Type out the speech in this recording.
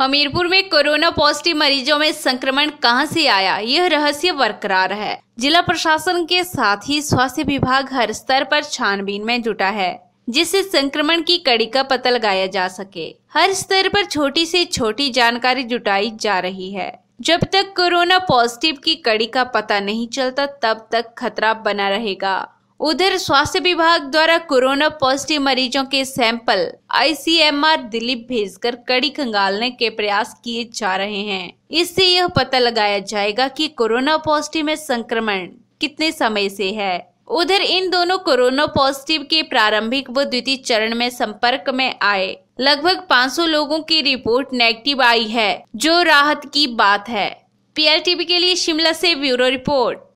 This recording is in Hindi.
हमीरपुर में कोरोना पॉजिटिव मरीजों में संक्रमण कहां से आया यह रहस्य बरकरार है जिला प्रशासन के साथ ही स्वास्थ्य विभाग हर स्तर पर छानबीन में जुटा है जिससे संक्रमण की कड़ी का पता लगाया जा सके हर स्तर पर छोटी से छोटी जानकारी जुटाई जा रही है जब तक कोरोना पॉजिटिव की कड़ी का पता नहीं चलता तब तक खतरा बना रहेगा उधर स्वास्थ्य विभाग द्वारा कोरोना पॉजिटिव मरीजों के सैंपल आईसीएमआर दिल्ली भेजकर कड़ी खंगालने के प्रयास किए जा रहे हैं इससे यह पता लगाया जाएगा कि कोरोना पॉजिटिव में संक्रमण कितने समय से है उधर इन दोनों कोरोना पॉजिटिव के प्रारंभिक व द्वितीय चरण में संपर्क में आए लगभग 500 लोगों की रिपोर्ट नेगेटिव आई है जो राहत की बात है पीआरटीवी के लिए शिमला से ब्यूरो रिपोर्ट